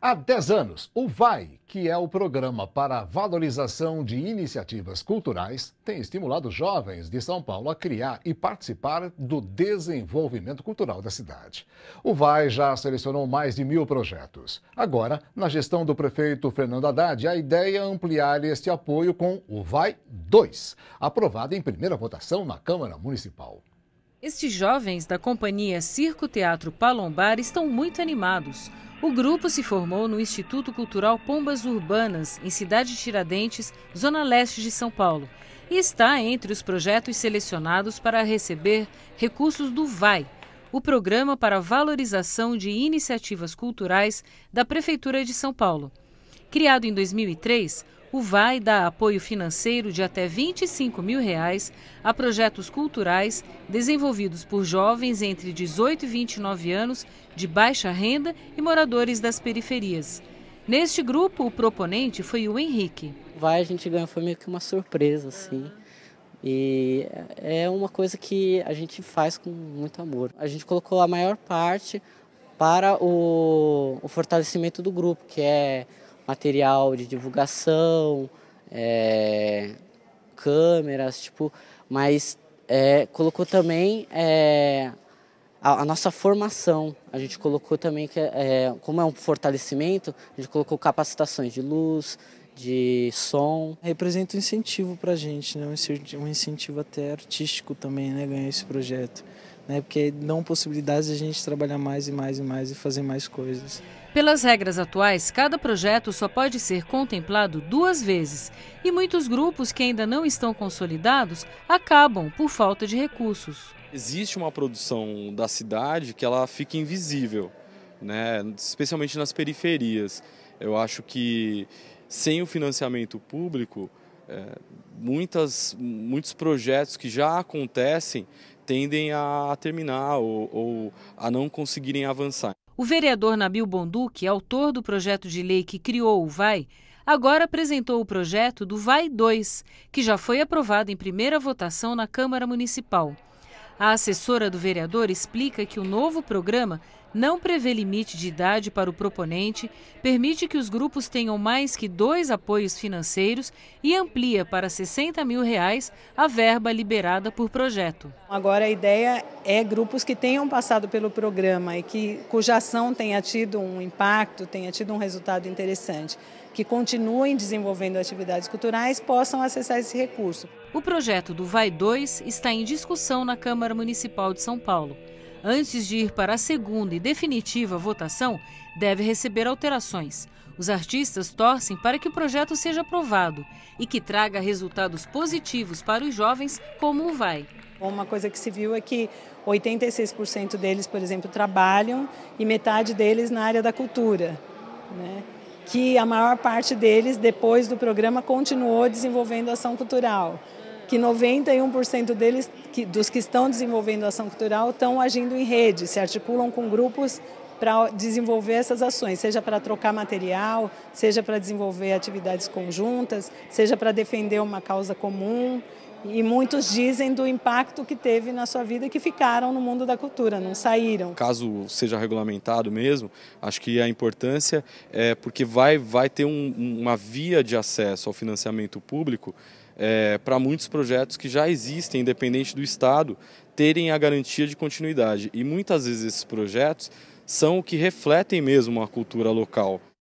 Há 10 anos, o VAI, que é o programa para a valorização de iniciativas culturais, tem estimulado jovens de São Paulo a criar e participar do desenvolvimento cultural da cidade. O VAI já selecionou mais de mil projetos. Agora, na gestão do prefeito Fernando Haddad, a ideia é ampliar este apoio com o VAI 2, aprovado em primeira votação na Câmara Municipal. Estes jovens da companhia Circo Teatro Palombar estão muito animados. O grupo se formou no Instituto Cultural Pombas Urbanas, em Cidade Tiradentes, zona leste de São Paulo, e está entre os projetos selecionados para receber recursos do VAI, o Programa para Valorização de Iniciativas Culturais da Prefeitura de São Paulo. Criado em 2003, o VAI dá apoio financeiro de até 25 mil reais a projetos culturais desenvolvidos por jovens entre 18 e 29 anos de baixa renda e moradores das periferias. Neste grupo, o proponente foi o Henrique. O VAI a gente ganhou foi meio que uma surpresa, assim. E é uma coisa que a gente faz com muito amor. A gente colocou a maior parte para o, o fortalecimento do grupo, que é material de divulgação, é, câmeras, tipo, mas é, colocou também é, a, a, nossa formação. A gente colocou também que é, como é um fortalecimento, a gente colocou capacitações de luz, de som. Representa um incentivo para a gente, né? um incentivo até artístico também, né? ganhar esse projeto. Né? Porque dão possibilidades de a gente trabalhar mais e mais e mais e fazer mais coisas. Pelas regras atuais, cada projeto só pode ser contemplado duas vezes e muitos grupos que ainda não estão consolidados acabam por falta de recursos. Existe uma produção da cidade que ela fica invisível, né? especialmente nas periferias. Eu acho que sem o financiamento público, é, muitas, muitos projetos que já acontecem tendem a terminar ou, ou a não conseguirem avançar. O vereador Nabil Bonduque, é autor do projeto de lei que criou o VAI, agora apresentou o projeto do VAI 2, que já foi aprovado em primeira votação na Câmara Municipal. A assessora do vereador explica que o novo programa não prevê limite de idade para o proponente, permite que os grupos tenham mais que dois apoios financeiros e amplia para 60 mil reais a verba liberada por projeto. Agora a ideia é grupos que tenham passado pelo programa e que cuja ação tenha tido um impacto, tenha tido um resultado interessante, que continuem desenvolvendo atividades culturais possam acessar esse recurso. O projeto do Vai 2 está em discussão na Câmara Municipal de São Paulo. Antes de ir para a segunda e definitiva votação, deve receber alterações. Os artistas torcem para que o projeto seja aprovado e que traga resultados positivos para os jovens, como o Vai. Uma coisa que se viu é que 86% deles, por exemplo, trabalham e metade deles na área da cultura. Né? que a maior parte deles, depois do programa, continuou desenvolvendo ação cultural. Que 91% deles, que, dos que estão desenvolvendo ação cultural, estão agindo em rede, se articulam com grupos para desenvolver essas ações, seja para trocar material, seja para desenvolver atividades conjuntas, seja para defender uma causa comum. E muitos dizem do impacto que teve na sua vida que ficaram no mundo da cultura, não saíram. Caso seja regulamentado mesmo, acho que a importância é porque vai, vai ter um, uma via de acesso ao financiamento público é, para muitos projetos que já existem, independente do Estado, terem a garantia de continuidade. E muitas vezes esses projetos são o que refletem mesmo a cultura local.